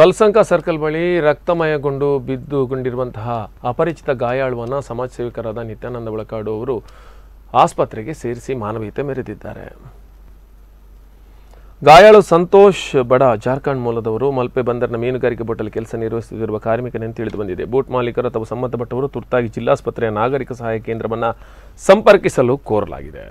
Kalsanka circle ಬಳಿ ರಕ್ತಮಯಗೊಂಡು ಬಿದ್ದುಗೊಂಡಿರುವಂತಹ ಅಪರಿಚಿತ ಗಾಯಾಳುವನ್ನು ಸಮಾಜ ಸೇವಕರಾದ ನಿತ್ಯಾನಂದ ಒಳಕಾಡು ಅವರು ಆಸ್ಪತ್ರೆಗೆ ಸೇರಿಸಿ ಮಾನವೀಯತೆ ಮೆರೆದಿದ್ದಾರೆ ಗಾಯಾಳು ಸಂತೋಷ್ ಬಡ ಜಾರ್ಖಂಡ್ ಮೂಲದವರು ಮಲ್ಪೆ ಬಂದರಿನ ಮೀನುಗಾರಿಕೆ ಬೋಟಲ್ಲಿ ಕೆಲಸ ನಿರ್ವಹಿಸುತ್ತಿರುವ ಕಾರ್ಮಿಕನೆಂದು ತಿಳಿದು ಬಂದಿದೆ ಬೋಟ್ ಮಾಲೀಕರು ಅಥವಾ ಸಂಬಂಧಪಟ್ಟವರು ತುರ್ತಾಗಿ ಜಿಲ್ಲಾಸ್ಪತ್ರೆಯ ನಾಗರಿಕ ಸಹಾಯ ಕೇಂದ್ರವನ್ನು ಸಂಪರ್ಕಿಸಲು ಕೋರಲಾಗಿದೆ